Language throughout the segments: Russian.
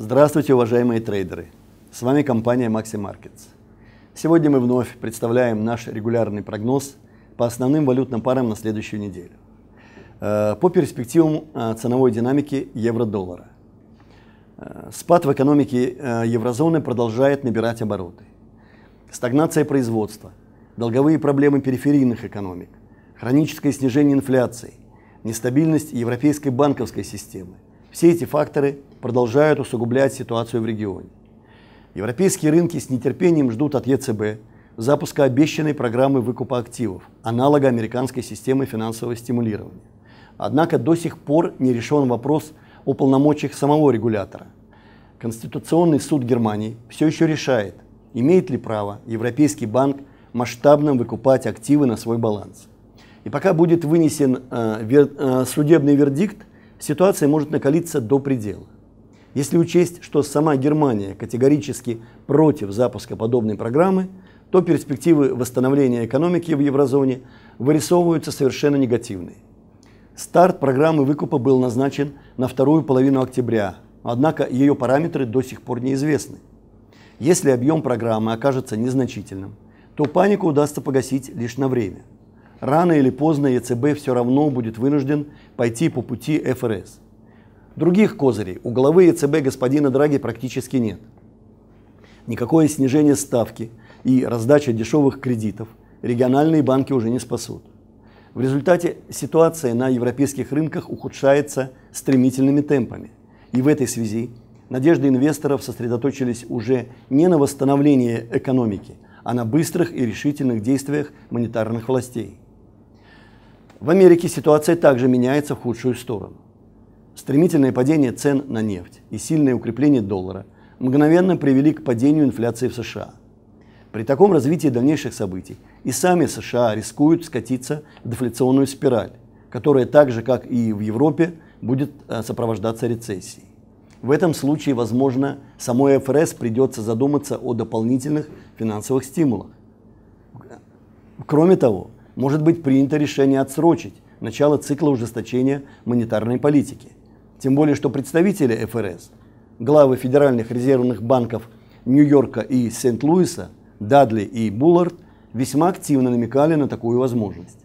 Здравствуйте, уважаемые трейдеры! С вами компания Maxi Markets. Сегодня мы вновь представляем наш регулярный прогноз по основным валютным парам на следующую неделю. Э, по перспективам э, ценовой динамики евро-доллара. Э, спад в экономике еврозоны продолжает набирать обороты. Стагнация производства, долговые проблемы периферийных экономик, хроническое снижение инфляции, нестабильность европейской банковской системы – все эти факторы – продолжают усугублять ситуацию в регионе. Европейские рынки с нетерпением ждут от ЕЦБ запуска обещанной программы выкупа активов, аналога американской системы финансового стимулирования. Однако до сих пор не решен вопрос о полномочиях самого регулятора. Конституционный суд Германии все еще решает, имеет ли право Европейский банк масштабно выкупать активы на свой баланс. И пока будет вынесен э, вер, э, судебный вердикт, ситуация может накалиться до предела. Если учесть, что сама Германия категорически против запуска подобной программы, то перспективы восстановления экономики в еврозоне вырисовываются совершенно негативные. Старт программы выкупа был назначен на вторую половину октября, однако ее параметры до сих пор неизвестны. Если объем программы окажется незначительным, то панику удастся погасить лишь на время. Рано или поздно ЕЦБ все равно будет вынужден пойти по пути ФРС – Других козырей у главы ЕЦБ господина Драги практически нет. Никакое снижение ставки и раздача дешевых кредитов региональные банки уже не спасут. В результате ситуация на европейских рынках ухудшается стремительными темпами. И в этой связи надежды инвесторов сосредоточились уже не на восстановлении экономики, а на быстрых и решительных действиях монетарных властей. В Америке ситуация также меняется в худшую сторону. Стремительное падение цен на нефть и сильное укрепление доллара мгновенно привели к падению инфляции в США. При таком развитии дальнейших событий и сами США рискуют скатиться в дефляционную спираль, которая так же, как и в Европе, будет э, сопровождаться рецессией. В этом случае, возможно, самой ФРС придется задуматься о дополнительных финансовых стимулах. Кроме того, может быть принято решение отсрочить начало цикла ужесточения монетарной политики тем более, что представители ФРС, главы федеральных резервных банков Нью-Йорка и Сент-Луиса, Дадли и Буллард, весьма активно намекали на такую возможность.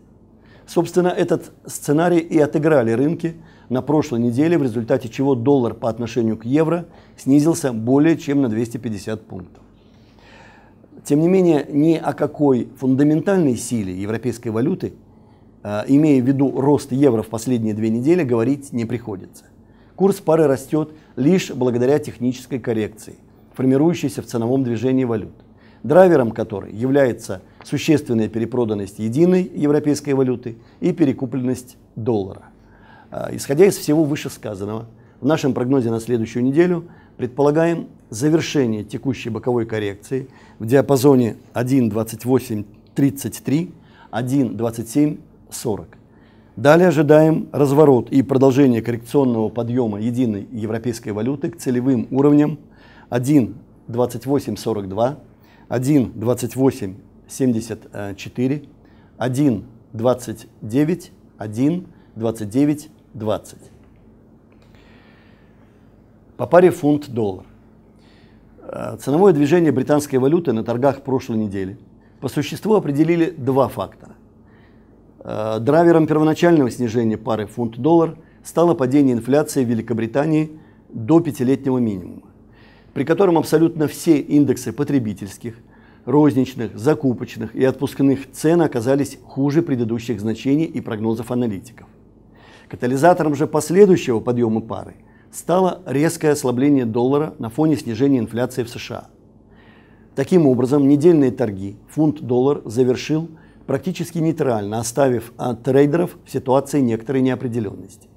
Собственно, этот сценарий и отыграли рынки на прошлой неделе, в результате чего доллар по отношению к евро снизился более чем на 250 пунктов. Тем не менее, ни о какой фундаментальной силе европейской валюты, э, имея в виду рост евро в последние две недели, говорить не приходится. Курс пары растет лишь благодаря технической коррекции, формирующейся в ценовом движении валют, драйвером которой является существенная перепроданность единой европейской валюты и перекупленность доллара. А, исходя из всего вышесказанного, в нашем прогнозе на следующую неделю предполагаем завершение текущей боковой коррекции в диапазоне 1.2833, 1.2740. Далее ожидаем разворот и продолжение коррекционного подъема единой европейской валюты к целевым уровням 1.2842, 1.2874, 1.29, По паре фунт-доллар. Э, ценовое движение британской валюты на торгах прошлой недели по существу определили два фактора. Э, драйвером первоначального снижения пары фунт-доллар стало падение инфляции в Великобритании до пятилетнего минимума, при котором абсолютно все индексы потребительских, розничных, закупочных и отпускных цен оказались хуже предыдущих значений и прогнозов аналитиков. Катализатором же последующего подъема пары стало резкое ослабление доллара на фоне снижения инфляции в США. Таким образом, недельные торги фунт-доллар завершил – практически нейтрально, оставив от трейдеров в ситуации некоторой неопределенности.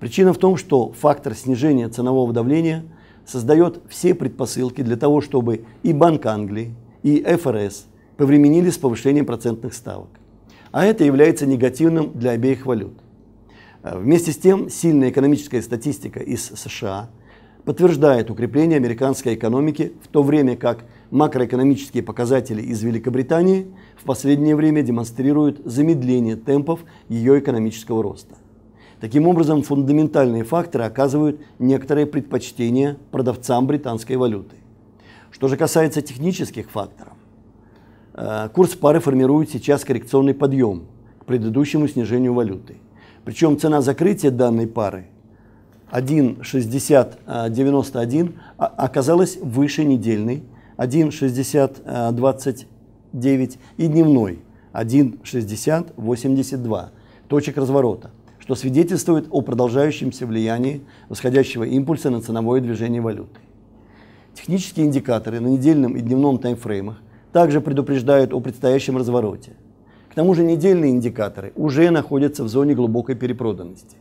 Причина в том, что фактор снижения ценового давления создает все предпосылки для того, чтобы и Банк Англии, и ФРС повременили с повышением процентных ставок. А это является негативным для обеих валют. Э, вместе с тем, сильная экономическая статистика из США подтверждает укрепление американской экономики, в то время как Макроэкономические показатели из Великобритании в последнее время демонстрируют замедление темпов ее экономического роста. Таким образом, фундаментальные факторы оказывают некоторые предпочтения продавцам британской валюты. Что же касается технических факторов, э, курс пары формирует сейчас коррекционный подъем к предыдущему снижению валюты. Причем цена закрытия данной пары 1,6091 э, а, оказалась выше недельной 1,6029 э, и дневной 1,6082 точек разворота, что свидетельствует о продолжающемся влиянии восходящего импульса на ценовое движение валюты. Технические индикаторы на недельном и дневном таймфреймах также предупреждают о предстоящем развороте. К тому же недельные индикаторы уже находятся в зоне глубокой перепроданности.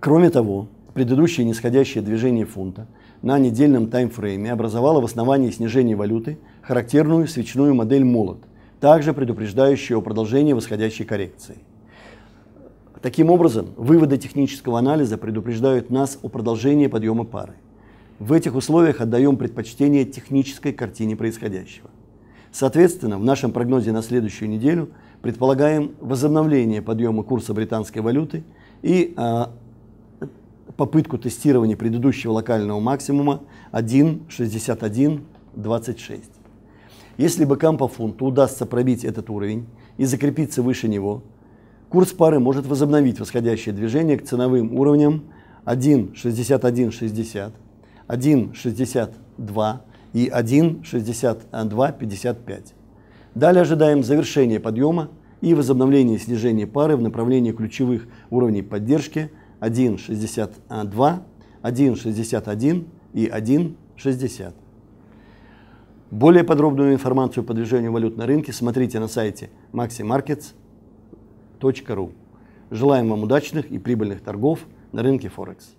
Кроме того, предыдущее нисходящее движение фунта на недельном таймфрейме образовало в основании снижения валюты характерную свечную модель молот, также предупреждающую о продолжении восходящей коррекции. Таким образом, выводы технического анализа предупреждают нас о продолжении подъема пары. В этих условиях отдаем предпочтение технической картине происходящего. Соответственно, в нашем прогнозе на следующую неделю предполагаем возобновление подъема курса британской валюты и а, попытку тестирования предыдущего локального максимума 1.6126. Если бы по фунту удастся пробить этот уровень и закрепиться выше него, курс пары может возобновить восходящее движение к ценовым уровням 1.6160, 1.62 и 1.6255. Далее ожидаем завершения подъема и возобновления снижения пары в направлении ключевых уровней поддержки – 1,62, 1,61 и 1,60. Более подробную информацию по движению валют на рынке смотрите на сайте maximarkets.ru. Желаем вам удачных и прибыльных торгов на рынке Форекс.